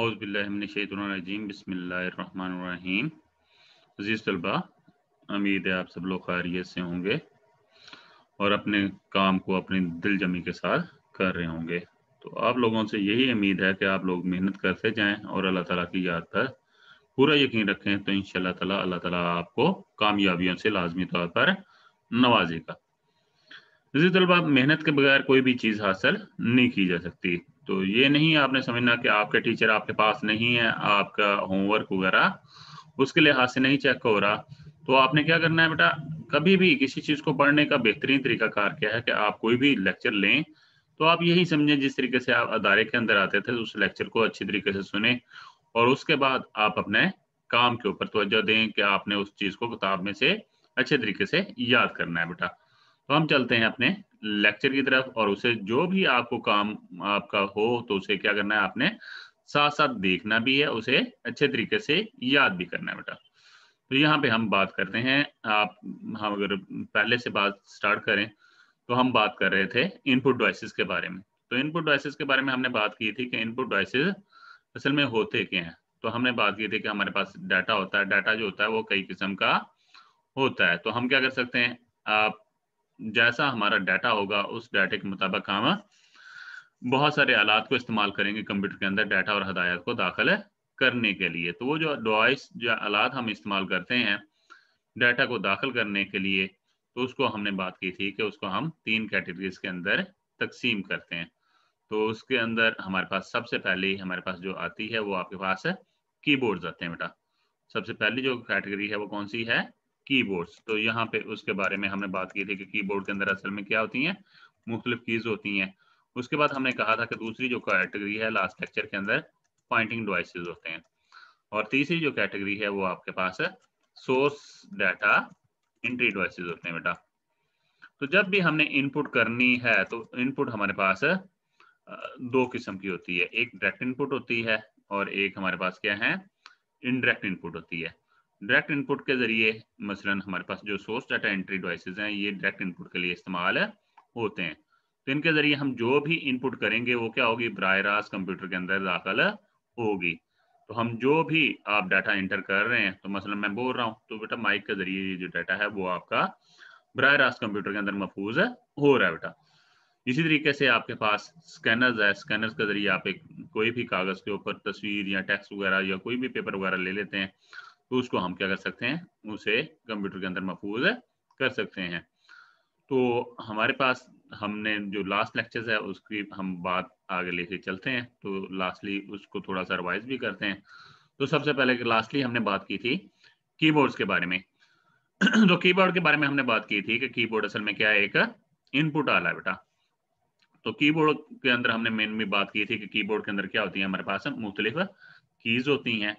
औज़बिल्लिमिनशैतरजीम बसमीम अज़ीज़ तलबा उम्मीद है आप सब लोग खैरियत से होंगे और अपने काम को अपने दिल जमी के साथ कर रहे होंगे तो आप लोगों से यही उम्मीद है कि आप लोग मेहनत करते जाएं और अल्लाह ताला की याद पर पूरा यकीन रखें तो इन ताला अल्लाह ताला आपको कामयाबियों से लाजमी तौर पर नवाजेगा अजीज़ तलबा मेहनत के बगैर कोई भी चीज़ हासिल नहीं की जा सकती तो ये नहीं आपने समझना कि आपके टीचर आपके पास नहीं है आपका होमवर्क वगैरह उसके लिहाज से नहीं चेक हो रहा तो आपने क्या करना है बेटा कभी भी किसी चीज़ को पढ़ने का बेहतरीन तरीका कार क्या है कि आप कोई भी लेक्चर लें तो आप यही समझें जिस तरीके से आप अदारे के अंदर आते थे उस लेक्चर को अच्छी तरीके से सुने और उसके बाद आप अपने काम के ऊपर तोज्जो दें कि आपने उस चीज़ को किताब में से अच्छे तरीके से याद करना है बेटा तो हम चलते हैं अपने लेक्चर की तरफ और उसे जो भी आपको काम आपका हो तो उसे क्या करना है आपने साथ साथ देखना भी है उसे अच्छे तरीके से याद भी करना है बेटा तो यहाँ पे हम बात करते हैं आप हम अगर पहले से बात स्टार्ट करें तो हम बात कर रहे थे इनपुट डिवाइसेस के बारे में तो इनपुट डिवाइसेस के बारे में हमने बात की थी कि इनपुट डिवाइसेस असल में होते क्या हैं तो हमने बात की थी कि हमारे पास डाटा होता है डाटा जो होता है वो कई किस्म का होता है तो हम क्या कर सकते हैं आप जैसा हमारा डाटा होगा उस डाटे के मुताबिक हम बहुत सारे आलात को इस्तेमाल करेंगे कंप्यूटर के अंदर डाटा और हदायत को दाखिल करने के लिए तो वो जो डिवाइस जो आलात हम इस्तेमाल करते हैं डाटा को दाखिल करने के लिए तो उसको हमने बात की थी कि उसको हम तीन कैटेगरीज के अंदर तकसीम करते हैं तो उसके अंदर हमारे पास सबसे पहले हमारे पास जो आती है वो आपके पास कीबोर्ड्स आते हैं बेटा सबसे पहली जो कैटेगरी है वो कौन सी है कीबोर्ड्स तो यहाँ पे उसके बारे में हमने बात की थी कि कीबोर्ड के अंदर असल में क्या होती हैं मुख्तलिफ कीज होती हैं उसके बाद हमने कहा था कि दूसरी जो कैटेगरी है लास्ट लेक्चर के अंदर पॉइंटिंग डिवाइसेस होते हैं और तीसरी जो कैटेगरी है वो आपके पास है सोर्स डाटा एंट्री डिवाइसेस होते हैं बेटा तो जब भी हमने इनपुट करनी है तो इनपुट हमारे पास दो किस्म की होती है एक डायरेक्ट इनपुट होती है और एक हमारे पास क्या है इनडायरेक्ट इनपुट होती है डायरेक्ट इनपुट के जरिए मसलन हमारे पास जो सोर्स डाटा एंट्री डिवाइसेज हैं ये डायरेक्ट इनपुट के लिए इस्तेमाल होते हैं तो इनके जरिए हम जो भी इनपुट करेंगे वो क्या होगी बर रास्त कंप्यूटर के अंदर दाखिल होगी तो हम जो भी आप डाटा एंटर कर रहे हैं तो मसलन मैं बोल रहा हूँ तो बेटा माइक के जरिए ये जो डाटा है वो आपका बर रास्त कंप्यूटर के अंदर महफूज हो रहा है बेटा इसी तरीके से आपके पास स्कैनर्स है स्कैनर्स के जरिए आप एक कोई भी कागज़ के ऊपर तस्वीर या टेक्स्ट वगैरह या कोई भी पेपर वगैरह ले लेते हैं तो उसको हम क्या कर सकते हैं उसे कंप्यूटर के अंदर महफूज कर सकते हैं तो हमारे पास हमने जो लास्ट लेक्चर है उसकी हम बात आगे लेके चलते हैं तो लास्टली उसको थोड़ा सा रिवाइज भी करते हैं तो सबसे पहले लास्टली हमने बात की थी कीबोर्ड्स के बारे में तो कीबोर्ड के बारे में हमने बात की थी कि कीबोर्ड असल में क्या है एक इनपुट आला है बेटा तो कीबोर्ड के अंदर हमने मेन भी बात की थी कि कीबोर्ड के अंदर क्या होती है हमारे पास मुख्तलिफ कीज होती हैं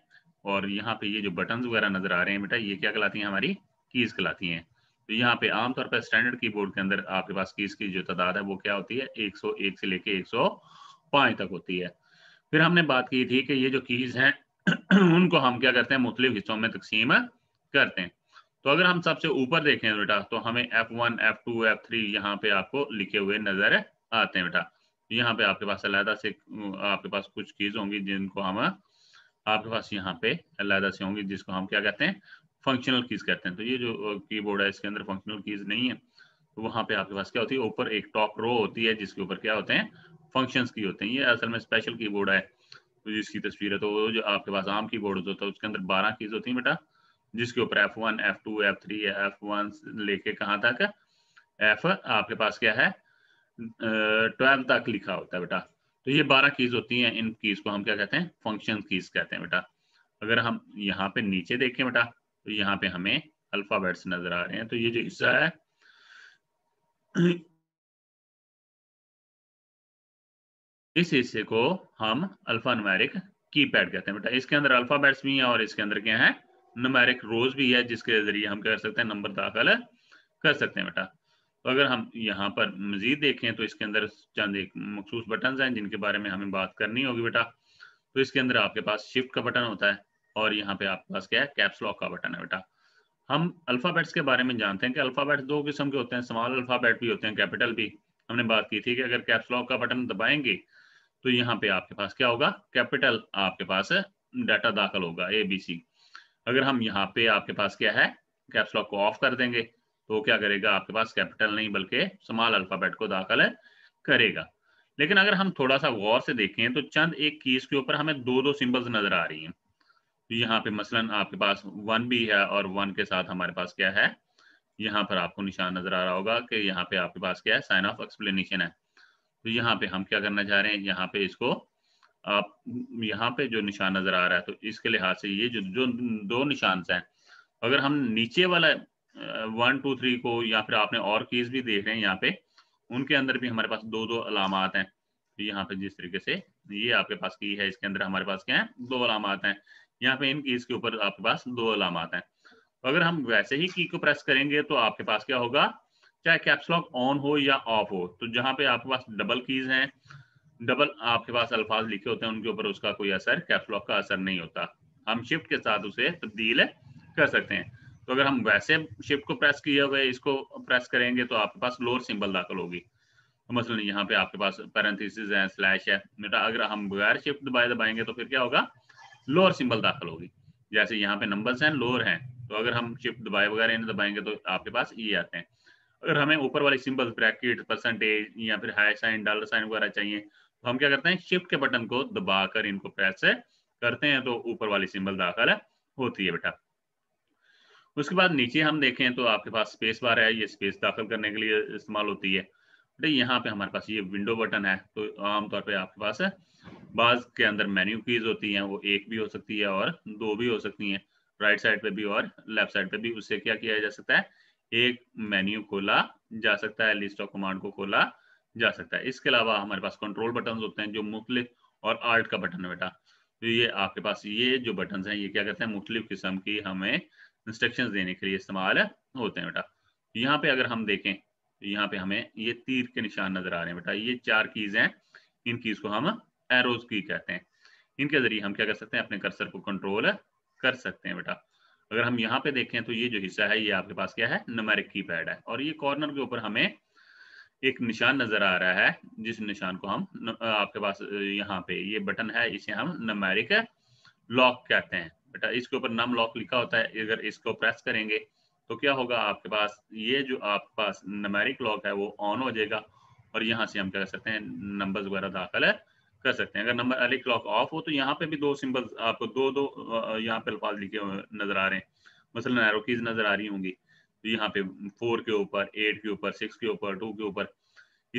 और यहाँ पे ये जो बटन वगैरह नजर आ रहे हैं बेटा ये क्या कहलाती हैं हमारी कीज कहलाती हैं तो यहाँ पे आमतौर पर स्टैंडर्ड कीबोर्ड के अंदर आपके पास कीज की जो तादाद है वो क्या होती है 101 से लेके 105 तक होती है फिर हमने बात की थी कि ये जो कीज हैं उनको हम क्या करते हैं मुख्तलिफ हिस्सों में तकसीम करते हैं तो अगर हम सबसे ऊपर देखें बेटा तो हमें F one F two F three यहाँ पे आपको लिखे हुए नजर आते हैं बेटा यहाँ पे आपके पास अलहदा से आपके पास कुछ कीज होंगी जिनको हम आपके पास यहाँ पे अलहदा से होंगी जिसको हम क्या कहते हैं फंक्शनल कीज कहते हैं तो ये जो कीबोर्ड है इसके अंदर फंक्शनल कीज नहीं है तो वहां पे आपके पास क्या होती है ऊपर एक टॉप रो होती है जिसके ऊपर क्या होते हैं फंक्शंस की होते हैं ये असल में स्पेशल कीबोर्ड है तो जिसकी तस्वीर है तो जो आपके पास आम की बोर्ड होता है उसके अंदर बारह कीज होती है बेटा जिसके ऊपर F one F two F three F one लेके कहाँ तक एफ आपके पास क्या है ट्वेल्व तक लिखा होता है बेटा तो ये बारह कीज होती हैं इन कीज को हम क्या कहते हैं फंक्शन कीज कहते हैं बेटा अगर हम यहाँ पे नीचे देखें बेटा तो यहाँ पे हमें अल्फाबेट्स नजर आ रहे हैं तो ये जो हिस्सा है इस हिस्से को हम अल्फा नुमेरिक कीपैड कहते हैं बेटा इसके अंदर अल्फाबेट्स भी हैं और इसके अंदर क्या है नुमेरिक रोज भी है जिसके जरिए हम क्या कर सकते हैं नंबर दाखिल कर सकते हैं बेटा तो अगर हम यहाँ पर मजीद देखें तो इसके अंदर चंद एक मखसूस बटन हैं जिनके बारे में हमें बात करनी होगी बेटा तो इसके अंदर आपके पास शिफ्ट का बटन होता है और यहाँ पे आपके पास क्या है कैप्स लॉक का बटन है बेटा हम अल्फ़ाबेट्स के बारे में जानते हैं कि अल्फ़ाबेट्स दो किस्म के होते हैं स्मॉल अल्फ़ाबेट भी होते हैं कैपिटल भी हमने बात की थी कि अगर कैप्स लॉक का बटन दबाएंगे तो यहाँ पे आपके पास क्या होगा कैपिटल आपके पास डाटा दाखिल होगा ए बी सी अगर हम यहाँ पे आपके पास क्या है कैप्स लॉक को ऑफ कर देंगे तो क्या करेगा आपके पास कैपिटल नहीं बल्कि समाल अल्फाबेट को दाखिल करेगा लेकिन अगर हम थोड़ा सा गौर से देखें तो चंद एक कीज के ऊपर हमें दो दो सिंबल्स नजर आ रही हैं तो यहाँ पे मसलन आपके पास वन भी है और वन के साथ हमारे पास क्या है यहाँ पर आपको निशान नजर आ रहा होगा कि यहाँ पे आपके पास क्या है साइन ऑफ एक्सप्लेनेशन है तो यहाँ पे हम क्या करना चाह रहे हैं यहाँ पे इसको आप यहाँ पे जो निशान नजर आ रहा है तो इसके लिहाज से ये जो जो दो निशान हैं अगर हम नीचे वाला वन टू थ्री को या फिर आपने और कीज भी देख रहे हैं यहाँ पे उनके अंदर भी हमारे पास दो दो अलामत हैं तो यहाँ पे जिस तरीके से ये आपके पास की है इसके अंदर हमारे पास क्या है दो अलामत हैं यहाँ पे इन कीज के ऊपर आपके पास दो अलामत हैं तो अगर हम वैसे ही की को प्रेस करेंगे तो आपके पास क्या होगा चाहे कैप्सलॉक ऑन हो या ऑफ हो तो जहाँ पे आपके पास डबल कीज हैं डबल आपके पास अल्फाज लिखे होते हैं उनके ऊपर उसका कोई असर कैप्सलॉक का असर नहीं होता हम शिफ्ट के साथ उसे तब्दील कर सकते हैं तो अगर हम वैसे शिफ्ट को प्रेस किए हुए इसको प्रेस करेंगे तो आपके पास लोअर सिंबल दाखिल होगी तो मसलन मतलब यहाँ पे आपके पास पैरेंथिस है स्लैश है बेटा अगर हम बगैर शिफ्ट दबाए दबाएंगे तो फिर क्या होगा लोअर सिंबल दाखिल होगी जैसे यहाँ पे नंबर्स हैं लोअर हैं तो अगर हम शिफ्ट दबाए वगैरह इन्हें दबाएंगे तो आपके पास ये आते हैं अगर हमें ऊपर वाले सिंबल ब्रैकेट परसेंटेज या फिर हाई साइन डॉलर साइन वगैरह चाहिए तो हम क्या करते हैं शिफ्ट के बटन को दबाकर इनको प्रेस करते हैं तो ऊपर वाली सिंबल दाखिल होती है बेटा उसके बाद नीचे हम देखें तो आपके पास स्पेस बार है ये स्पेस दाखिल करने के लिए इस्तेमाल होती है बटे यहाँ पे हमारे पास ये विंडो बटन है तो आमतौर पे आपके पास बाज के अंदर मेन्यू कीज होती हैं वो एक भी हो सकती है और दो भी हो सकती हैं राइट साइड पे भी और लेफ्ट साइड पे भी उससे क्या किया जा सकता है एक मेन्यू खोला जा सकता है लिस्ट ऑफ कमांड को खोला जा सकता है इसके अलावा हमारे पास कंट्रोल बटन होते हैं जो मुख्तलिफ और आर्ट का बटन है बेटा तो ये आपके पास ये जो बटन है ये क्या कहते हैं मुख्तलिफ किस्म की हमें इंस्ट्रक्शन देने के लिए इस्तेमाल होते हैं बेटा यहाँ पे अगर हम देखें तो यहाँ पे हमें ये तीर के निशान नजर आ रहे हैं बेटा ये चार कीज हैं इन कीज को हम एरोज की कहते हैं इनके जरिए हम क्या कर सकते हैं अपने कर्सर को कंट्रोल कर सकते हैं बेटा अगर हम यहाँ पे देखें तो ये जो हिस्सा है ये आपके पास क्या है नमेरिक की पैड है और ये कॉर्नर के ऊपर हमें एक निशान नजर आ रहा है जिस निशान को हम आपके पास यहाँ पे ये बटन है इसे हम नमेरिक लॉक कहते हैं बेटा इसके ऊपर नम लॉक लिखा होता है अगर इसको प्रेस करेंगे तो क्या होगा आपके पास ये जो आपके पास नमेरिक लॉक है वो ऑन हो जाएगा और यहाँ से हम क्या कर सकते हैं नंबर्स वगैरह दाखिल कर सकते हैं अगर नंबर अली क्लॉक ऑफ हो तो यहाँ पे भी दो सिंबल्स आपको दो दो यहाँ पे अल्फाज लिखे नजर आ रहे हैं मसलन एरोकीज नजर आ रही होंगी तो यहाँ पे फोर के ऊपर एट के ऊपर सिक्स के ऊपर टू के ऊपर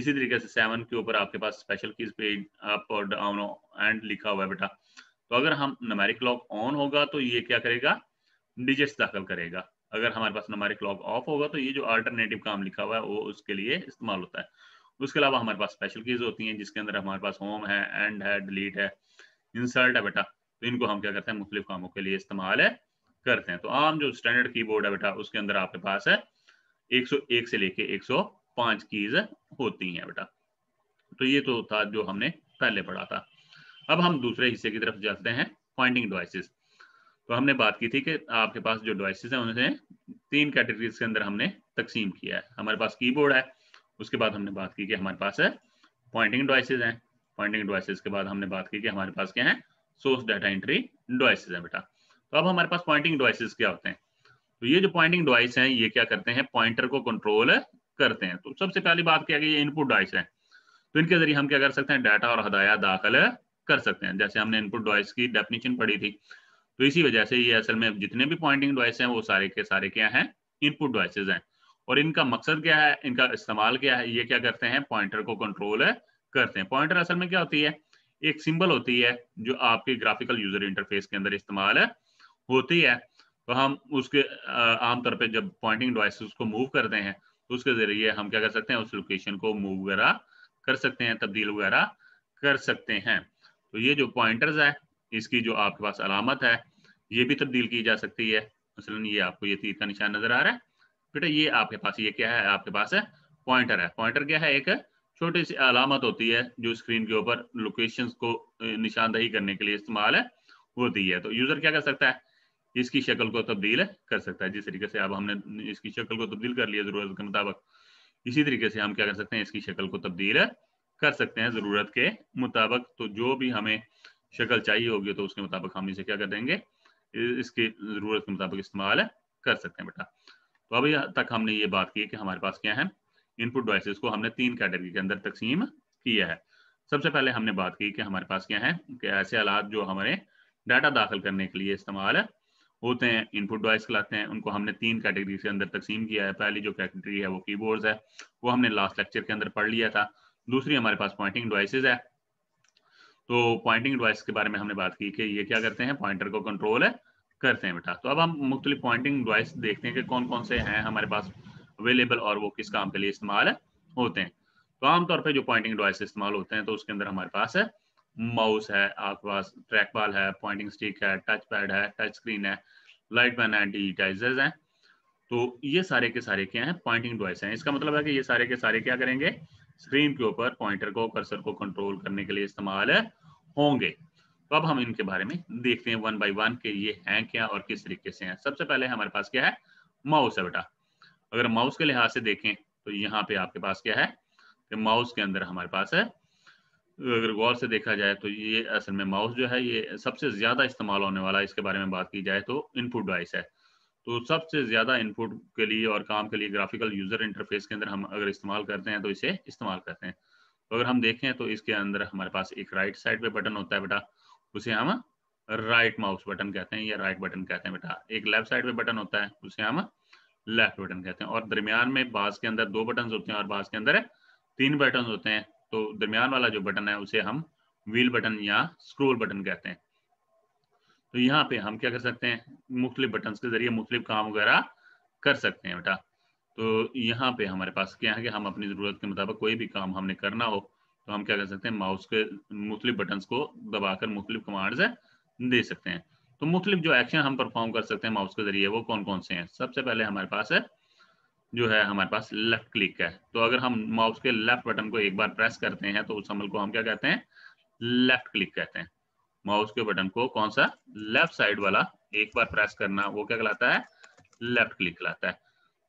इसी तरीके से सेवन के ऊपर आपके पास स्पेशल कीज पे अप और डाउन एंड लिखा हुआ है बेटा तो अगर हम नमेरिक लॉक ऑन होगा तो ये क्या करेगा डिजिट्स दाखिल करेगा अगर हमारे पास नमारिक लॉग ऑफ होगा तो ये जो अल्टरनेटिव काम लिखा हुआ है वो उसके लिए इस्तेमाल होता है उसके अलावा हमारे पास स्पेशल कीज होती हैं जिसके अंदर हमारे पास होम है एंड है डिलीट है इंसर्ट है बेटा तो इनको हम क्या करते हैं मुख्तलिफ कामों के लिए इस्तेमाल है करते हैं तो आम जो स्टैंडर्ड की है बेटा उसके अंदर आपके पास है एक से लेके पांच कीज होती हैं बेटा तो ये तो था जो हमने पहले पढ़ा था अब हम दूसरे हिस्से की तरफ जाते हैं पॉइंटिंग डिवाइसेस तो हमने बात की थी कि आपके पास जो डिवाइसेस हैं उन्हें तीन कैटेगरीज के अंदर हमने तकसीम किया है हमारे पास कीबोर्ड है उसके बाद हमने बात की कि हमारे पास है पॉइंटिंग डिवाइसेज हैं पॉइंटिंग डिवाइसेज के बाद हमने बात की कि हमारे पास क्या है सोर्स डाटा एंट्री डिवाइसेज हैं बेटा तो अब हमारे पास पॉइंटिंग डिवाइसेज क्या होते हैं तो ये जो पॉइंटिंग डिवाइस हैं ये क्या करते हैं पॉइंटर को कंट्रोल करते हैं तो सबसे पहली बात क्या है ये इनपुट डिवाइस है तो इनके जरिए हम क्या कर सकते हैं डाटा और हदायत दाखिल कर सकते हैं जैसे हमने इनपुट डॉइस की डेफिनेशन पढ़ी थी तो इसी वजह से ये असल में जितने भी पॉइंटिंग डॉइस हैं वो सारे के सारे क्या हैं इनपुट डॉइसेज हैं और इनका मकसद क्या है इनका इस्तेमाल क्या है ये क्या करते हैं पॉइंटर को कंट्रोल करते हैं पॉइंटर असल में क्या होती है एक सिंबल होती है जो आपके ग्राफिकल यूजर इंटरफेस के अंदर इस्तेमाल होती है तो हम उसके आमतौर पर जब पॉइंटिंग डिवाइस को मूव करते हैं तो उसके जरिए हम क्या कर सकते हैं उस लोकेशन को मूव वगैरह कर सकते हैं तब्दील वगैरह कर सकते हैं तो ये जो पॉइंटर्स है इसकी जो आपके पास अलामत है ये भी तब्दील की जा सकती है मसलन ये आपको ये तीर का निशान नजर आ रहा है बेटा ये आपके पास ये क्या है आपके पास है पॉइंटर है पॉइंटर क्या है एक छोटी सी अलामत होती है जो स्क्रीन के ऊपर लोकेशन को निशानदही करने के लिए इस्तेमाल है होती है तो यूजर क्या कर सकता है इसकी शक्ल को तब्दील कर सकता है जिस तरीके से अब हमने इसकी शक्ल को तब्दील कर लिया जरूरत के मुताबिक इसी तरीके से हम क्या कर सकते हैं इसकी शक्ल को तब्दील कर सकते हैं ज़रूरत के मुताबिक तो जो भी हमें शक्ल चाहिए होगी तो उसके मुताबिक हम इसे क्या कर देंगे इसकी ज़रूरत के मुताबिक इस्तेमाल कर सकते हैं बेटा तो अभी तक हमने ये बात की कि हमारे पास क्या है इनपुट डिवाइसेस को हमने तीन कैटेगरी के अंदर तकसीम किया है सबसे पहले हमने बात की कि हमारे पास क्या है कि ऐसे आलात जो हमारे डाटा दाखिल करने के लिए इस्तेमाल होते हैं इनपुट डिवाइस कहलाते हैं उनको हमने तीन कैटेगरी के अंदर तकसीम किया है पहली जो कैटेगरी है वो कीबोर्ड्स है वो हमने लास्ट लेक्चर के अंदर पढ़ लिया था दूसरी हमारे पास पॉइंटिंग डिवाइसेज है तो पॉइंटिंग डिवाइस के बारे में हमने बात की कि ये क्या करते हैं पॉइंटर को कंट्रोल करते हैं बेटा तो अब हम मुख्तलि पॉइंटिंग डिवाइस देखते हैं कि कौन कौन से हैं हमारे पास अवेलेबल और वो किस काम के लिए इस्तेमाल होते हैं तो आमतौर पर जो पॉइंटिंग डिवाइस इस्तेमाल होते हैं तो उसके अंदर हमारे पास है माउस है आपके पास ट्रैक बॉल है पॉइंटिंग स्टिक है टच पैड है टच स्क्रीन है लाइट पेन है डिजिटाइजर्स हैं तो ये सारे के सारे क्या हैं पॉइंटिंग डिवाइस हैं इसका मतलब है कि ये सारे के सारे क्या करेंगे स्क्रीन के ऊपर पॉइंटर को कर्सर को कंट्रोल करने के लिए इस्तेमाल होंगे तो अब हम इनके बारे में देखते हैं वन बाई वन के ये हैं क्या और किस तरीके से हैं सबसे पहले हमारे पास क्या है माउस है बेटा अगर माउस के लिहाज से देखें तो यहाँ पे आपके पास क्या है कि माउस के अंदर हमारे पास है अगर गौर से देखा जाए तो ये असल में माउस जो है ये सबसे ज्यादा इस्तेमाल होने वाला इसके बारे में बात की जाए तो इनपुट डिवाइस है तो सबसे ज़्यादा इनपुट के लिए और काम के लिए ग्राफिकल यूज़र इंटरफेस के अंदर हम अगर इस्तेमाल करते हैं तो इसे इस्तेमाल करते हैं तो अगर हम देखें तो इसके अंदर हमारे पास एक राइट साइड पे बटन होता है बेटा उसे हम राइट माउस बटन कहते हैं या राइट बटन कहते हैं बेटा एक लेफ्ट साइड पे बटन होता है उसे हम लेफ्ट बटन कहते हैं और दरमियान में बास के अंदर दो बटन होते हैं और बास के अंदर तीन बटन होते हैं तो दरमियान वाला जो बटन है उसे हम व्हील बटन या स्क्रोल बटन कहते हैं तो यहाँ पे हम क्या कर सकते हैं मुख्तलिफ बटन के जरिए मुख्तलिफ काम वगैरह कर सकते हैं बेटा तो यहाँ पे हमारे पास क्या है कि हम अपनी ज़रूरत के मुताबिक कोई भी काम हमने करना हो तो हम क्या कर सकते हैं माउस के मुख्तलिफ बटन को दबाकर मुख्तलिफ कमांड्स दे सकते हैं तो मुख्तलिफ जो एक्शन हम परफॉर्म कर सकते हैं माउस के जरिए वो कौन कौन से हैं सबसे पहले हमारे पास है जो है हमारे पास लेफ्ट क्लिक है तो अगर हम माउस के लेफ्ट बटन को एक बार प्रेस करते हैं तो उस अमल को हम क्या कहते हैं लेफ्ट क्लिक कहते हैं माउस के बटन को कौन सा लेफ्ट साइड वाला एक बार प्रेस करना वो क्या कहलाता है लेफ्ट क्लिक कहलाता है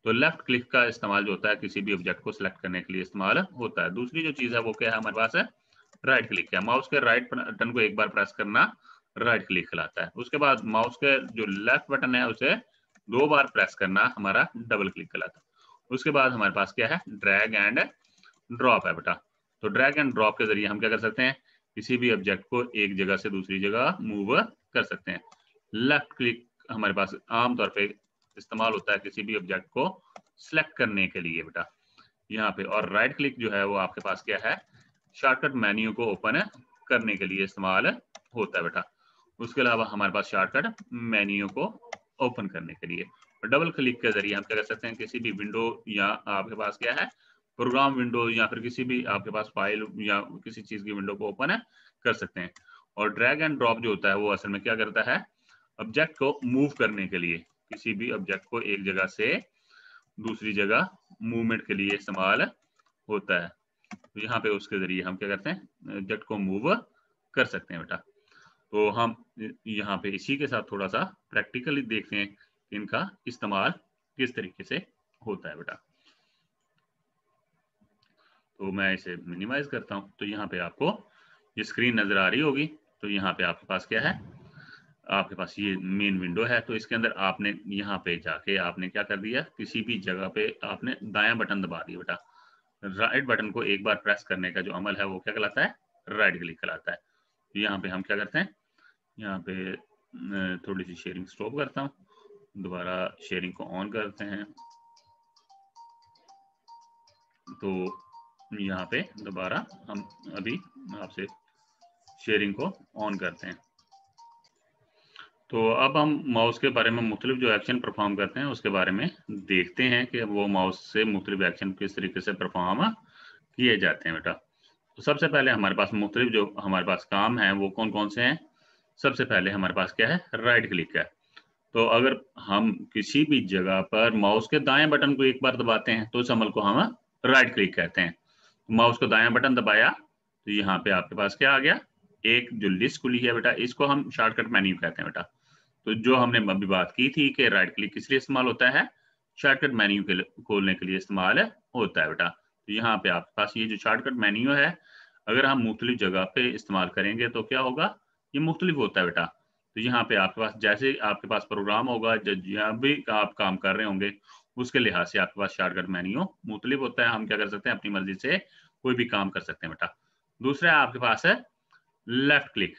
तो लेफ्ट क्लिक का इस्तेमाल जो होता है किसी भी ऑब्जेक्ट को सिलेक्ट करने के लिए इस्तेमाल होता है दूसरी जो चीज है वो क्या है हमारे पास है राइट क्लिक है माउस के राइट बटन को एक बार प्रेस करना राइट क्लिक कहलाता है उसके बाद माउस के जो लेफ्ट बटन है उसे दो बार प्रेस करना हमारा डबल क्लिक कहलाता है उसके बाद हमारे पास क्या है ड्रैग एंड ड्रॉप है बेटा तो ड्रैग एंड ड्रॉप के जरिए हम क्या कर सकते हैं किसी भी ऑब्जेक्ट को एक जगह से दूसरी जगह मूव कर सकते हैं लेफ्ट क्लिक हमारे पास आमतौर पे इस्तेमाल होता है किसी भी ऑब्जेक्ट को सिलेक्ट करने के लिए बेटा यहाँ पे और राइट क्लिक जो है वो आपके पास क्या है शॉर्टकट मेन्यू को ओपन करने के लिए इस्तेमाल होता है बेटा उसके अलावा हमारे पास शॉर्टकट मेन्यू को ओपन करने के लिए डबल क्लिक के जरिए हम क्या कर सकते हैं किसी भी विंडो या आपके पास क्या है प्रोग्राम विंडो या फिर किसी भी आपके पास फाइल या किसी चीज की विंडो को ओपन है कर सकते हैं और ड्रैग एंड ड्रॉप जो होता है वो असल में क्या करता है ऑब्जेक्ट को मूव करने के लिए किसी भी ऑब्जेक्ट को एक जगह से दूसरी जगह मूवमेंट के लिए इस्तेमाल होता है तो यहाँ पे उसके जरिए हम क्या करते हैं ऑब्जेक्ट को मूव कर सकते हैं बेटा तो हम यहाँ पे इसी के साथ थोड़ा सा प्रैक्टिकली देखते हैं इनका इस्तेमाल किस तरीके से होता है बेटा तो मैं इसे मिनिमाइज करता हूँ तो यहाँ पे आपको ये स्क्रीन नज़र आ रही होगी तो यहाँ पे आपके पास क्या है आपके पास ये मेन विंडो है तो इसके अंदर आपने यहाँ पे जाके आपने क्या कर दिया किसी भी जगह पे आपने दाया बटन दबा दिया बेटा राइट बटन को एक बार प्रेस करने का जो अमल है वो क्या कहलाता है राइट क्लिक कहलाता है तो यहाँ पे हम क्या करते हैं यहाँ पे थोड़ी सी शेयरिंग स्टॉप करता हूँ दोबारा शेयरिंग को ऑन करते हैं तो यहाँ पे दोबारा हम अभी आपसे शेयरिंग को ऑन करते हैं तो अब हम माउस के बारे में मुख्तलिफ जो एक्शन परफॉर्म करते हैं उसके बारे में देखते हैं कि वो माउस से मुख्तलिफ एक्शन किस तरीके से परफॉर्म किए जाते हैं बेटा तो सबसे पहले हमारे पास मुख्तलिफ जो हमारे पास काम है वो कौन कौन से हैं सबसे पहले हमारे पास क्या है राइट क्लिक है तो अगर हम किसी भी जगह पर माउस के दाएं बटन को एक बार दबाते हैं तो इस अमल को हम राइट क्लिक कहते हैं माउस को दाया बटन दबाया तो यहाँ पे आपके पास क्या आ गया एक जो लिस्ट खुली है बेटा इसको हम शॉर्टकट मेन्यू कहते हैं बेटा तो जो हमने अभी बात की थी कि राइट क्लिक किस लिए इस्तेमाल होता है शॉर्टकट मेन्यू के खोलने के लिए इस्तेमाल होता है बेटा तो यहाँ पे आपके पास ये जो शॉर्टकट मेन्यू है अगर हम मुख्तलिफ जगह पे इस्तेमाल करेंगे तो क्या होगा ये मुख्तलिफ होता है बेटा तो यहाँ पे आपके पास जैसे आपके पास प्रोग्राम होगा जब भी आप काम कर रहे होंगे उसके लिहाज से आपके पास शार्टकट मैन्यू मुतलिफ होता है हम क्या कर सकते हैं अपनी मर्जी से कोई भी काम कर सकते हैं बेटा दूसरा आपके पास है लेफ्ट क्लिक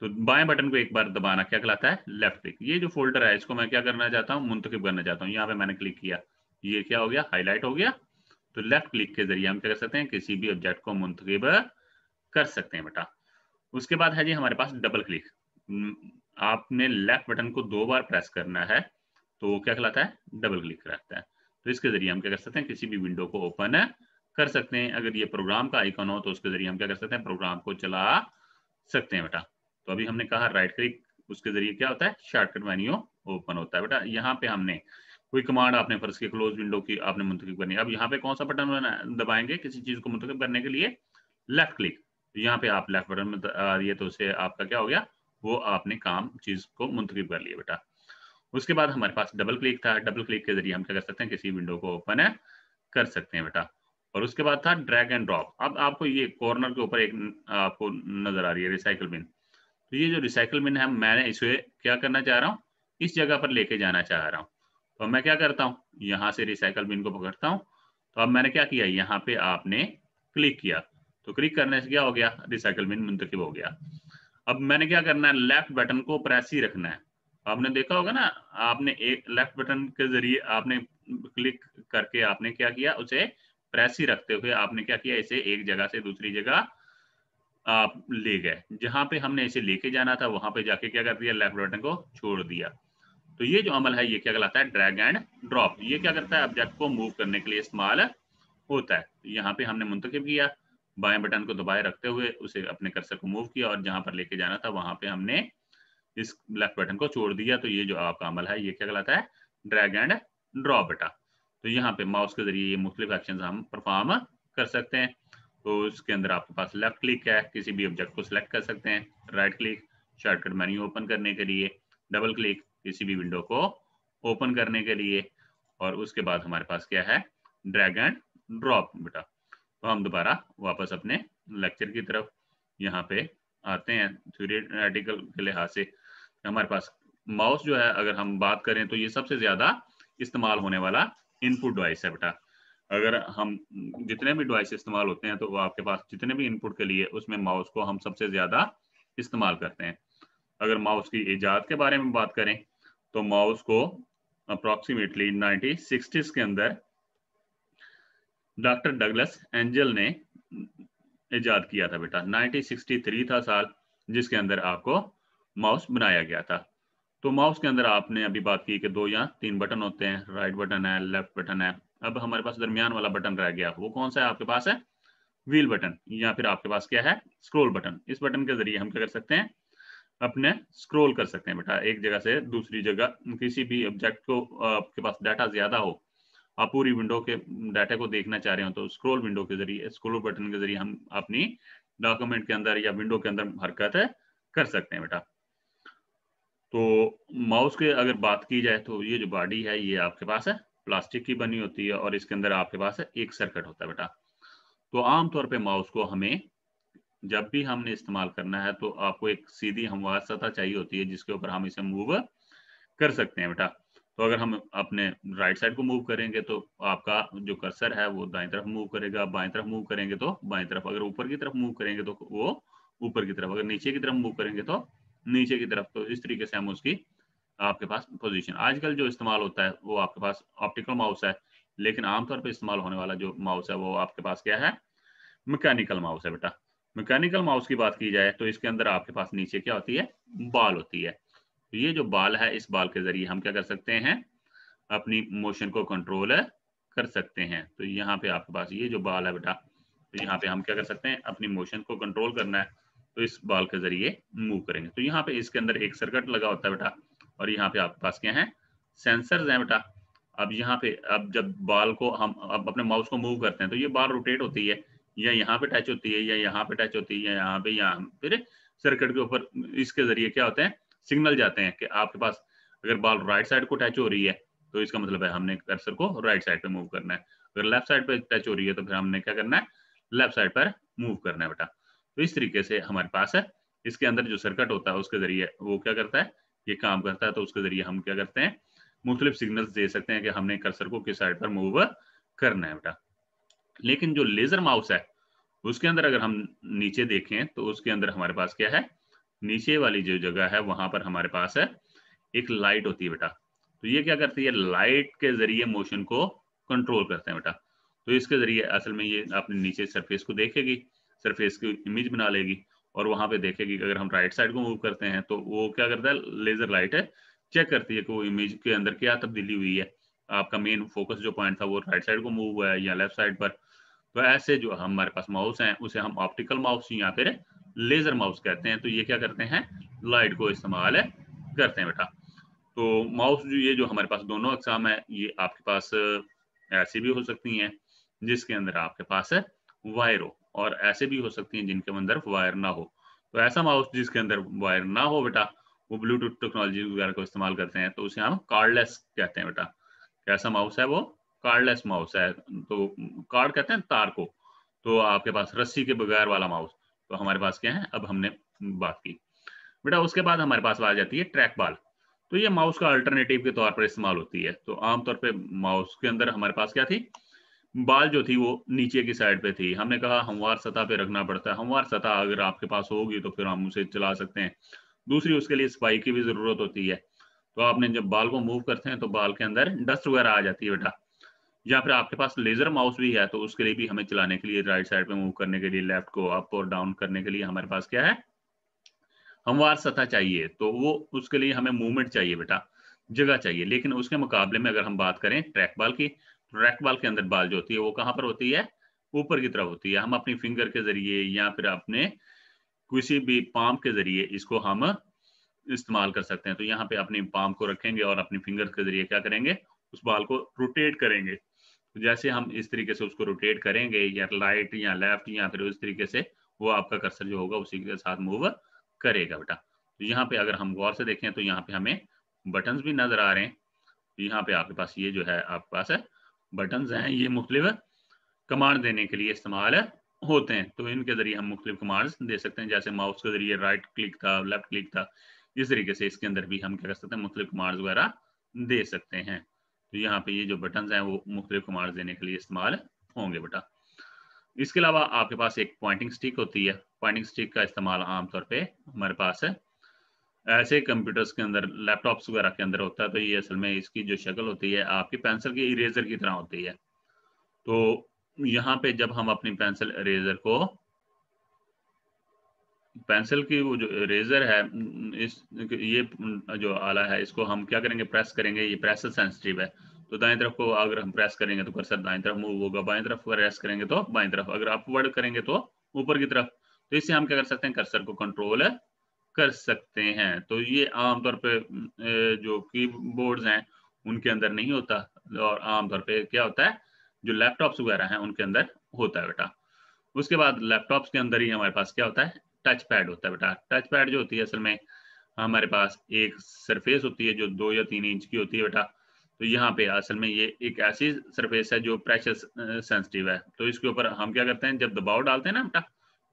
तो बाएं बटन को एक बार दबाना क्या कहलाता है लेफ्ट क्लिक ये जो फोल्डर है इसको मैं क्या करना चाहता हूँ मुंतखब करना चाहता हूँ यहाँ पे मैंने क्लिक किया ये क्या हो गया हाईलाइट हो गया तो लेफ्ट क्लिक के जरिए हम क्या कर सकते हैं किसी भी ऑब्जेक्ट को मुंतखब कर सकते हैं बेटा उसके बाद है जी हमारे पास डबल क्लिक आपने लेफ्ट बटन को दो बार प्रेस करना है तो वो क्या कहलाता है डबल क्लिक कराता है तो इसके जरिए हम क्या कर सकते हैं किसी भी विंडो को ओपन कर सकते हैं अगर ये प्रोग्राम का आइकन हो तो उसके जरिए हम क्या कर सकते हैं प्रोग्राम को चला सकते हैं बेटा तो अभी हमने कहा राइट क्लिक उसके जरिए क्या होता है शॉर्टकट मेन्यू ओपन होता है बेटा यहाँ पे हमने कोई कमांड आपने फर्ज की क्लोज विंडो की आपने मुंतखब करनी अब यहाँ पे कौन सा बटन दबाएंगे किसी चीज को मुंतखब करने के लिए लेफ्ट क्लिक तो यहाँ पे आप लेफ्ट बटन में आ रही है तो उसे आपका क्या हो गया वो आपने काम चीज को मुंतखब कर लिया बेटा उसके बाद हमारे पास डबल क्लिक था डबल क्लिक के जरिए हम क्या कर सकते हैं किसी विंडो को ओपन है कर सकते हैं बेटा और उसके बाद था ड्रैग एंड ड्रॉप अब आपको ये कॉर्नर के ऊपर एक आपको नजर आ रही है रिसाइकल बिन तो ये जो रिसाइकल बिन है मैंने इसे क्या करना चाह रहा हूँ इस जगह पर लेके जाना चाह रहा हूँ तो मैं क्या करता हूँ यहाँ से रिसाइकल बिन को पकड़ता हूँ तो अब मैंने क्या किया यहाँ पे आपने क्लिक किया तो क्लिक करने से क्या हो गया रिसाइकल बिन मुंतखब हो गया अब मैंने क्या करना है लेफ्ट बटन को प्रेस ही रखना है आपने देखा होगा ना आपने एक लेफ्ट बटन के जरिए आपने क्लिक करके आपने क्या किया उसे प्रेस ही रखते हुए आपने क्या किया इसे एक जगह से दूसरी जगह आप ले गए जहां पे हमने इसे लेके जाना था वहां पे जाके क्या कर दिया लेफ्ट बटन को छोड़ दिया तो ये जो अमल है ये क्या कहलाता है ड्रैग एंड ड्रॉप ये क्या करता है ऑब्जेक्ट को मूव करने के लिए इस्तेमाल होता है तो यहाँ पे हमने मुंतखब किया बाएं बटन को दबाए रखते हुए उसे अपने कर्सर को मूव किया और जहां पर लेके जाना था वहां पे हमने इस लेफ्ट बटन को छोड़ दिया तो ये जो आपका अमल है ये क्या कहलाता है ड्रैग एंड ड्रॉ बेटा तो यहाँ पे माउस के जरिए ये मुख्तलिफ एक्शन हम परफॉर्म कर सकते हैं तो इसके अंदर आपके पास लेफ्ट क्लिक है किसी भी ऑब्जेक्ट को सिलेक्ट कर सकते हैं right click shortcut menu open करने के लिए डबल क्लिक किसी भी विंडो को ओपन करने के लिए और उसके बाद हमारे पास क्या है ड्रैग एंड ड्रॉप बेटा तो हम दोबारा वापस अपने लेक्चर की तरफ यहाँ पे आते हैं थ्योरेटिकल के लिहाज से हमारे पास माउस जो है अगर हम बात करें तो ये सबसे ज्यादा इस्तेमाल होने वाला इनपुट डिवाइस है बेटा अगर हम जितने भी डिवाइस इस्तेमाल होते हैं तो आपके पास जितने भी इनपुट के लिए उसमें माउस को हम सबसे ज्यादा इस्तेमाल करते हैं अगर माउस की ईजाद के बारे में बात करें तो माउस को अप्रोक्सीमेटली नाइनटीन सिक्सटीज के अंदर डॉक्टर डगलस एंजल ने ईजाद किया था बेटा नाइनटीन था साल जिसके अंदर आपको माउस बनाया गया था तो माउस के अंदर आपने अभी बात की कि दो या तीन बटन होते हैं राइट बटन है लेफ्ट बटन है अब हमारे पास दरमियान वाला बटन रह गया वो कौन सा है आपके पास है व्हील बटन या फिर आपके पास क्या है स्क्रोल बटन इस बटन के जरिए हम क्या कर सकते हैं अपने स्क्रोल कर सकते हैं बेटा एक जगह से दूसरी जगह किसी भी ऑब्जेक्ट को आपके पास डाटा ज्यादा हो आप पूरी विंडो के डाटा को देखना चाह रहे हो तो स्क्रोल विंडो के जरिए स्क्रोल बटन के जरिए हम अपनी डॉक्यूमेंट के अंदर या विंडो के अंदर हरकत कर सकते हैं बेटा तो माउस के अगर बात की जाए तो ये जो बॉडी है ये आपके पास है प्लास्टिक की बनी होती है और इसके अंदर आपके पास है एक सर्किट होता है बेटा तो आमतौर पे माउस को हमें जब भी हमने इस्तेमाल करना है तो आपको एक सीधी हमवार सतह चाहिए होती है जिसके ऊपर हम इसे मूव कर सकते हैं बेटा तो अगर हम अपने राइट साइड को मूव करेंगे तो आपका जो कर्सर है वो दाई तरफ मूव करेगा बाई तरफ मूव करेंगे तो बाई तरफ अगर ऊपर की तरफ मूव करेंगे तो वो ऊपर की तरफ अगर नीचे की तरफ मूव करेंगे तो नीचे की तरफ तो इस तरीके से हम उसकी आपके पास पोजीशन आजकल जो इस्तेमाल होता है वो आपके पास ऑप्टिकल माउस है लेकिन आमतौर पर इस्तेमाल होने वाला जो माउस है वो आपके पास क्या है मैकेनिकल माउस है बेटा मैकेनिकल माउस की बात की जाए तो इसके अंदर आपके पास नीचे क्या होती है बाल होती है तो ये जो बाल है इस बाल के जरिए हम क्या कर सकते हैं अपनी मोशन को कंट्रोल कर सकते हैं तो यहाँ पे आपके पास ये जो बाल है बेटा तो यहाँ पे हम क्या कर सकते हैं अपनी मोशन को कंट्रोल करना है तो इस बॉल के जरिए मूव करेंगे तो यहाँ पे इसके अंदर एक सर्किट लगा होता है बेटा और यहाँ पे आपके पास क्या है सेंसर है बेटा अब यहाँ पे अब जब बॉल को हम अब अपने माउस को मूव करते हैं तो ये बॉल रोटेट होती है या यहाँ पे टच होती है या यहाँ पे टच होती है या यहाँ पे यहाँ फिर सर्किट के ऊपर इसके जरिए क्या होते हैं सिग्नल जाते हैं कि आपके पास अगर बॉल राइट साइड को टच हो रही है तो इसका मतलब है हमने कर्सर को राइट साइड पे मूव करना है अगर लेफ्ट साइड पे टच हो रही है तो फिर हमने क्या करना है लेफ्ट साइड पर मूव करना है बेटा तो इस तरीके से हमारे पास है इसके अंदर जो सर्किट होता है उसके जरिए वो क्या करता है ये काम करता है तो उसके जरिए हम क्या करते हैं मुख्तलिफ सिग्नल्स दे सकते हैं कि हमने कर्सर को किस साइड पर मूव करना है बेटा लेकिन जो लेजर माउस है उसके अंदर अगर हम नीचे देखें तो उसके अंदर हमारे पास क्या है नीचे वाली जो जगह है वहां पर हमारे पास है एक लाइट होती है बेटा तो ये क्या करती है लाइट के जरिए मोशन को कंट्रोल करते हैं बेटा तो इसके जरिए असल में ये अपने नीचे सरफेस को देखेगी सरफेस की इमेज बना लेगी और वहां पे देखेगी कि अगर हम राइट साइड को मूव करते हैं तो वो क्या करता है लेजर लाइट है चेक करती है कि वो इमेज के अंदर क्या तब्दीली हुई है आपका मेन फोकस जो पॉइंट था वो राइट साइड को मूव हुआ है या लेफ्ट साइड पर तो ऐसे जो हमारे पास माउस है उसे हम ऑप्टिकल माउस या फिर लेजर माउस कहते हैं तो ये क्या करते हैं लाइट को इस्तेमाल करते हैं बेटा तो माउस जो ये जो हमारे पास दोनों अकसाम है ये आपके पास ऐसी भी हो सकती हैं जिसके अंदर आपके पास है वायरो और ऐसे भी हो सकती हैं जिनके अंदर वायर ना हो तो ऐसा माउस जिसके अंदर वायर ना हो बेटा वो ब्लूटूथ टेक्नोलॉजी वगैरह को इस्तेमाल करते हैं तो उसे हम कार्डलेस कहते हैं बेटा कैसा माउस है वो कार्डलेस माउस है तो कार्ड कहते हैं तार को तो आपके पास रस्सी के बगैर वाला माउस तो हमारे पास क्या है अब हमने बात की बेटा उसके बाद हमारे पास आ जाती है ट्रैक बाल तो ये माउस का अल्टरनेटिव के तौर पर इस्तेमाल होती है तो आमतौर पर माउस के अंदर हमारे पास क्या थी बाल जो थी वो नीचे की साइड पे थी हमने कहा हमवार सतह पे रखना पड़ता है हमवार सतह अगर आपके पास होगी तो फिर हम उसे चला सकते हैं दूसरी उसके लिए स्पाई की भी ज़रूरत होती है तो आपने जब बाल को मूव करते हैं तो बाल के अंदर डस्ट वगैरह आ जाती है बेटा या फिर आपके पास लेज़र माउस भी है तो उसके लिए भी हमें चलाने के लिए राइट साइड पे मूव करने के लिए लेफ्ट को अप और डाउन करने के लिए हमारे पास क्या है हमवार सतह चाहिए तो वो उसके लिए हमें मूवमेंट चाहिए बेटा जगह चाहिए लेकिन उसके मुकाबले में अगर हम बात करें ट्रैक बाल की रैक बाल के अंदर बाल जो होती है वो कहां पर होती है ऊपर की तरफ होती है हम अपनी फिंगर के जरिए या फिर अपने किसी भी पाम के जरिए इसको हम इस्तेमाल कर सकते हैं तो यहाँ पे अपनी पाम को रखेंगे और अपनी फिंगर के जरिए क्या करेंगे उस बाल को रोटेट करेंगे तो जैसे हम इस तरीके से उसको रोटेट करेंगे या राइट या लेफ्ट या फिर उस तरीके से वो आपका कर्सर जो होगा उसी के साथ मूव करेगा बेटा तो यहाँ पे अगर हम गौर से देखें तो यहाँ पे हमें बटन भी नजर आ रहे हैं तो यहाँ पे आपके पास ये जो है आपके पास है बटन हैं ये मुख्तलि कमांड देने के लिए इस्तेमाल होते हैं तो इनके जरिए हम मुख्त कमांड्स दे सकते हैं जैसे माउस के जरिए राइट क्लिक था लेफ्ट क्लिक था इस तरीके से इसके अंदर भी हम क्या कर सकते हैं मुख्तु कमांड्स वगैरह दे सकते हैं तो यहाँ पे ये जो बटन हैं वो मुख्तु कमांड्स देने के लिए इस्तेमाल होंगे बेटा इसके अलावा आपके पास एक पॉइंटिंग स्टिक होती है पॉइंटिंग स्टिक का इस्तेमाल आमतौर पर हमारे पास है ऐसे कंप्यूटर्स के अंदर लैपटॉप्स वगैरह के अंदर होता है तो ये असल में इसकी जो शक्ल होती है आपकी पेंसिल की इरेजर की तरह होती है तो यहाँ पे जब हम अपनी पेंसिल इरेजर को पेंसिल की वो जो इरेजर है इस ये जो आला है इसको हम क्या करेंगे प्रेस करेंगे ये प्रेस सेंसिटिव है तो दाएं तरफ को अगर हम प्रेस करेंगे तो कर्सर दाएं तरफ मूव होगा बाएं तरफ प्रेस करेंगे तो बाएं तरफ अगर अपवर्ड करेंगे तो ऊपर की तरफ तो इससे हम क्या कर सकते हैं कर्सर को कंट्रोल है कर सकते हैं तो ये आमतौर पे जो कीबोर्ड्स हैं उनके अंदर नहीं होता और आमतौर पे क्या होता है जो लैपटॉप्स वगैरह हैं उनके अंदर होता है बेटा उसके बाद लैपटॉप्स के अंदर ही हमारे पास क्या होता है टच पैड होता है बेटा टच पैड जो होती है असल में हमारे पास एक सरफेस होती है जो दो या तीन इंच की होती है बेटा तो यहाँ पे असल में ये एक ऐसी सरफेस है जो प्रेशर सेंसिटिव है तो इसके ऊपर हम क्या करते हैं जब दबाव डालते हैं ना बेटा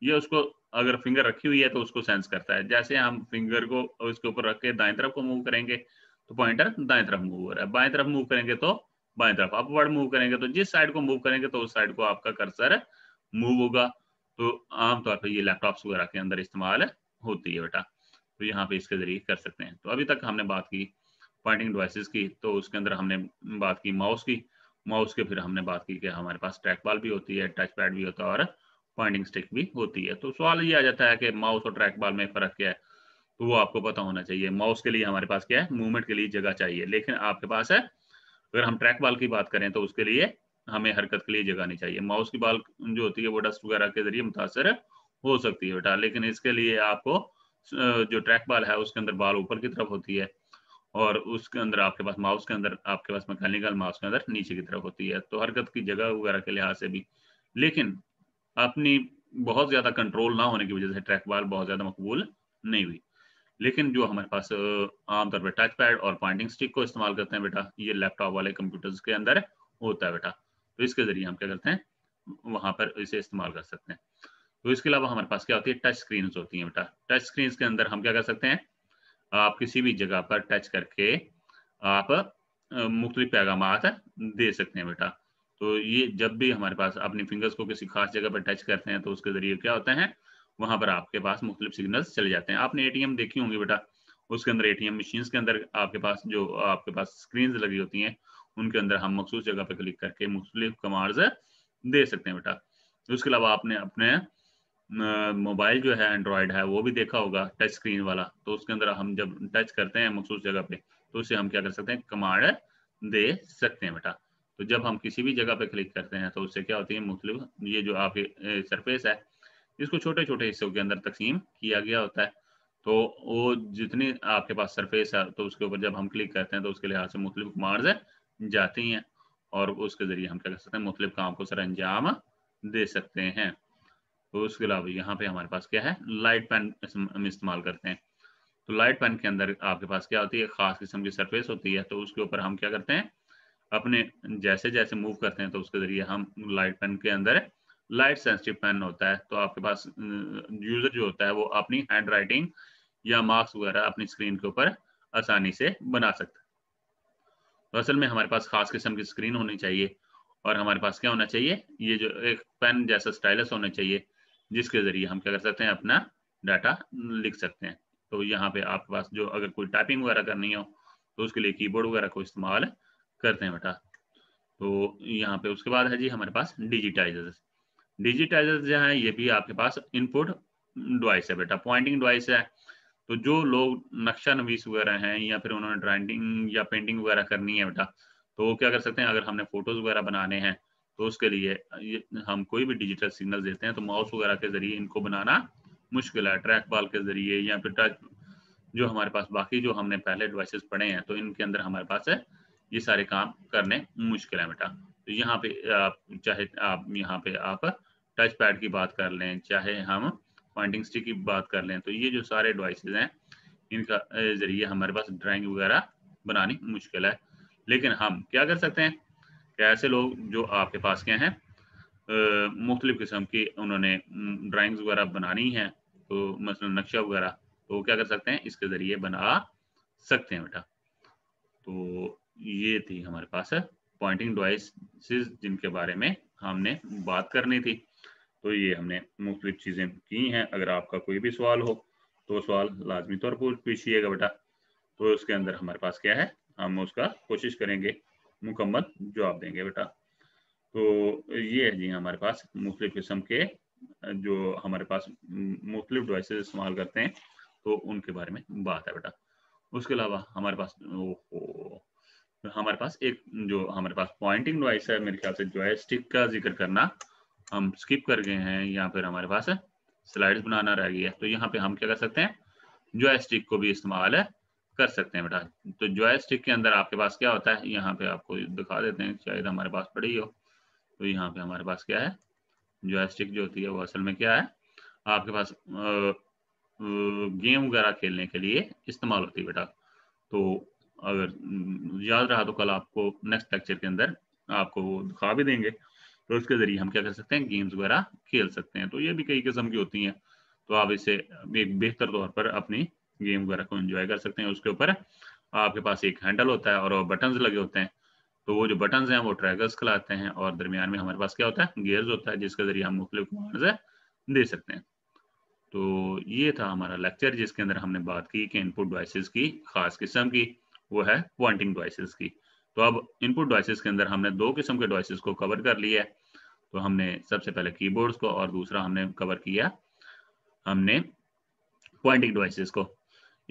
ये उसको अगर फिंगर रखी हुई है तो उसको सेंस करता है जैसे हम फिंगर को उसके ऊपर रख के दाएं तरफ को मूव करेंगे तो पॉइंटर दाएं तरफ मूव हो रहा है बाएं तरफ मूव करेंगे तो बाएं तरफ अपवर्ड मूव करेंगे तो जिस साइड को मूव करेंगे तो उस साइड को आपका कर्सर मूव होगा तो आमतौर पर ये लैपटॉप्स वगैरह के अंदर इस्तेमाल होती है बेटा तो यहाँ पे इसके जरिए कर सकते हैं तो अभी तक हमने बात की पॉइंटिंग डिवाइसेस की तो उसके अंदर हमने बात की माउस की माउस के फिर हमने बात की कि हमारे पास ट्रैक बॉल भी होती है टच पैड भी होता है और पॉइंटिंग स्टिक भी होती है तो सवाल ये आ जाता है कि माउस और ट्रैक बॉल में फर्क क्या है तो वो आपको पता होना चाहिए माउस के लिए हमारे पास क्या है मूवमेंट के लिए जगह चाहिए लेकिन आपके पास है अगर हम ट्रैक बॉल की बात करें तो उसके लिए हमें हरकत के लिए जगह नहीं चाहिए माउस की बाल जो होती है वो डस्ट वगैरह के जरिए मुतासर हो सकती है बेटा लेकिन इसके लिए आपको जो ट्रैक बॉल है उसके अंदर बाल ऊपर की तरफ होती है और उसके अंदर आपके पास माउस के अंदर आपके पास मैकेनिकल माउस के अंदर नीचे की तरफ होती है तो हरकत की जगह वगैरह के लिहाज से भी लेकिन अपनी बहुत ज्यादा कंट्रोल ना होने की वजह से ट्रैक बॉल बहुत ज्यादा मकबूल नहीं हुई लेकिन जो हमारे पास आमतौर पर टच पैड और पॉइंटिंग स्टिक को इस्तेमाल करते हैं बेटा ये लैपटॉप वाले कंप्यूटर्स के अंदर होता है बेटा तो इसके जरिए हम क्या करते हैं वहां पर इसे इस्तेमाल कर सकते हैं तो इसके अलावा हमारे पास क्या होती है टच स्क्रीन होती हैं बेटा टच स्क्रीन के अंदर हम क्या कर सकते हैं आप किसी भी जगह पर टच करके आप मुख्तलि पैगाम दे सकते हैं बेटा तो ये जब भी हमारे पास अपने फिंगर्स को किसी खास जगह पर टच करते हैं तो उसके जरिए क्या होता है वहां पर आपके पास मुख्तलि सिग्नल्स चले जाते हैं आपने एटीएम देखी होंगी बेटा उसके अंदर एटीएम मशीन के अंदर आपके पास जो आपके पास स्क्रीन लगी होती हैं उनके अंदर हम मखसूस जगह पर क्लिक करके मुख्तलिफ कमांड्स दे सकते हैं बेटा उसके अलावा आपने अपने मोबाइल जो है एंड्रॉयड है वो भी देखा होगा टच स्क्रीन वाला तो उसके अंदर हम जब टच करते हैं मखसूस जगह पे तो उसे हम क्या कर सकते हैं कमांड दे सकते हैं बेटा तो जब हम किसी भी जगह पे क्लिक करते हैं तो उससे क्या होती है मुख्तलिफ ये जो आपके सरफेस है इसको छोटे छोटे हिस्सों के अंदर तकसीम किया गया होता है तो वो जितनी आपके पास सरफेस है तो उसके ऊपर जब हम क्लिक करते हैं तो उसके लिहाज से मुख्तलिफ कमांड्स जाती हैं और उसके ज़रिए हम क्या कर सकते हैं मुख्तलिफ काम को सर अंजाम दे सकते हैं तो उसके अलावा यहाँ पे हमारे पास क्या है लाइट पेन हम इस्तेमाल करते हैं तो लाइट पेन के अंदर आपके पास क्या होती है खास किस्म की सरफेस होती है तो उसके ऊपर हम क्या करते हैं अपने जैसे जैसे मूव करते हैं तो उसके जरिए हम लाइट पेन के अंदर लाइट सेंसिटिव पेन होता है तो आपके पास यूजर जो होता है वो अपनी हैंड राइटिंग या मार्क्स वगैरह अपनी स्क्रीन के ऊपर आसानी से बना सकता है तो असल में हमारे पास खास किस्म की स्क्रीन होनी चाहिए और हमारे पास क्या होना चाहिए ये जो एक पेन जैसा स्टाइलस होना चाहिए जिसके जरिए हम क्या कर सकते हैं अपना डाटा लिख सकते हैं तो यहाँ पे आपके पास जो अगर कोई टाइपिंग वगैरह करनी हो तो उसके लिए कीबोर्ड वगैरह को इस्तेमाल करते हैं बेटा तो यहाँ पे उसके बाद है जी हमारे पास डिजिटाइजर्स डिजिटाइजर्स जो है ये भी आपके पास इनपुट डिवाइस है बेटा पॉइंटिंग डिवाइस है तो जो लोग नक्शा नवीस वगैरह हैं या फिर उन्होंने ड्राइंग या पेंटिंग वगैरह करनी है बेटा तो वो क्या कर सकते हैं अगर हमने फोटोज वगैरह बनाने हैं तो उसके लिए हम कोई भी डिजिटल सिग्नल देते हैं तो माउस वगैरह के जरिए इनको बनाना मुश्किल है ट्रैक बॉल के जरिए या फिर जो हमारे पास बाकी जो हमने पहले डिवाइसेस पढ़े हैं तो इनके अंदर हमारे पास है ये सारे काम करने मुश्किल है बेटा तो यहाँ पे आप चाहे आप यहाँ पे आप टच पैड की बात कर लें चाहे हम पॉइंटिंग स्टिक की बात कर लें तो ये जो सारे डिवाइसेज हैं इनका ज़रिए हमारे पास ड्राइंग वगैरह बनानी मुश्किल है लेकिन हम क्या कर सकते हैं ऐसे लोग जो आपके पास क्या हैं मुख्तलिफ़ किस्म की उन्होंने ड्राइंग्स वगैरह बनानी हैं तो मसलन नक्शा वगैरह तो क्या कर सकते हैं इसके ज़रिए बना सकते हैं बेटा तो ये थी हमारे पास पॉइंटिंग डिवाइसेस जिनके बारे में हमने बात करनी थी तो ये हमने मुख्तलिफ चीज़ें की हैं अगर आपका कोई भी सवाल हो तो सवाल लाजमी तौर पर पूछिएगा बेटा तो उसके अंदर हमारे पास क्या है हम उसका कोशिश करेंगे मुकम्मल जवाब देंगे बेटा तो ये है जी हमारे पास मुख्तु किस्म के जो हमारे पास मुख्तलिफ डिवाइसेस इस्तेमाल करते हैं तो उनके बारे में बात है बेटा उसके अलावा हमारे पास ओहो हमारे पास एक जो हमारे पास पॉइंटिंग डिवाइस है मेरे ख्याल से जॉयस्टिक का जिक्र करना हम स्किप कर गए हैं या फिर हमारे पास स्लाइड्स बनाना रह गया तो यहाँ पे हम क्या कर सकते हैं जॉयस्टिक को भी इस्तेमाल कर सकते हैं बेटा तो जॉयस्टिक के अंदर आपके पास क्या होता है यहाँ पे आपको दिखा देते हैं शायद हमारे पास पड़ी हो तो यहाँ पे हमारे पास क्या है जॉयस्टिक जो होती है वो असल में क्या है आपके पास गेम वगैरह खेलने के लिए इस्तेमाल होती है बेटा तो अगर याद रहा तो कल आपको नेक्स्ट लेक्चर के अंदर आपको वो दिखा भी देंगे तो उसके जरिए हम क्या कर सकते हैं गेम्स वगैरह खेल सकते हैं तो ये भी कई किस्म की होती हैं तो आप इसे एक बेहतर तौर पर अपनी गेम वगैरह को एंजॉय कर सकते हैं उसके ऊपर आपके पास एक हैंडल होता है और बटन्स लगे होते हैं तो वो जो बटन्स हैं वो ट्रैगर्स खिलाते हैं और दरमियान में हमारे पास क्या होता है गेयर्स होता है जिसके जरिए हम मुख्तु कमांड दे सकते हैं तो ये था हमारा लेक्चर जिसके अंदर हमने बात की कि इनपुट डिवाइसेस की खास किस्म की वो है पॉइंटिंग डिवाइसेस की तो अब इनपुट डिवाइसेस के अंदर हमने दो किस्म के डिवाइसेस को कवर कर लिया है तो हमने सबसे पहले कीबोर्ड्स को और दूसरा हमने कवर किया हमने पॉइंटिंग डिवाइसेस को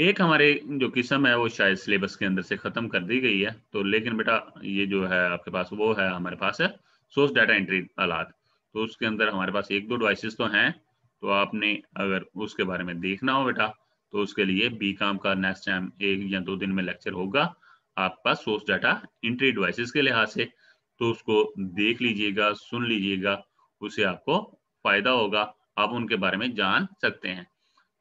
एक हमारे जो किस्म है वो शायद सिलेबस के अंदर से ख़त्म कर दी गई है तो लेकिन बेटा ये जो है आपके पास वो है हमारे पास है सोर्स डाटा एंट्री आलात तो उसके अंदर हमारे पास एक दो डिवाइसेस तो हैं तो आपने अगर उसके बारे में देखना हो बेटा तो उसके लिए बी काम का नेक्स्ट टाइम एक या दो दिन में लेक्चर होगा आपके पास सोर्स डाटा इंट्री डिवाइसेस के लिहाज से तो उसको देख लीजिएगा सुन लीजिएगा उससे आपको फायदा होगा आप उनके बारे में जान सकते हैं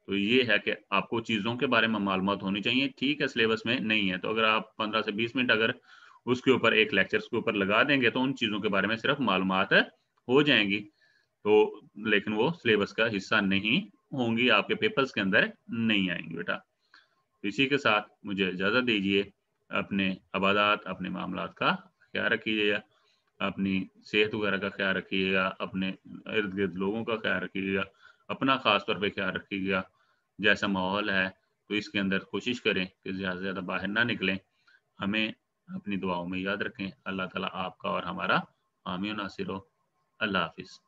तो ये है कि आपको चीज़ों के बारे में मालूम होनी चाहिए ठीक है सिलेबस में नहीं है तो अगर आप पंद्रह से बीस मिनट अगर उसके ऊपर एक लेक्चर के ऊपर लगा देंगे तो उन चीज़ों के बारे में सिर्फ मालूम हो जाएंगी तो लेकिन वो सिलेबस का हिस्सा नहीं होंगी आपके पेपर्स के अंदर नहीं आएंगी बेटा तो इसी के साथ मुझे इजाज़त दीजिए अपने आबादात अपने मामला का ख्याल रखिएगा अपनी सेहत वगैरह का ख्याल रखिएगा अपने इर्द गिर्द लोगों का ख्याल रखिएगा अपना ख़ास तौर पर ख्याल रखिएगा जैसा माहौल है तो इसके अंदर कोशिश करें कि ज़्यादा से ज़्यादा बाहर ना निकलें हमें अपनी दुआओं में याद रखें अल्लाह ताला आपका और हमारा आमिर नासिर हो अल्लाह हाफिज़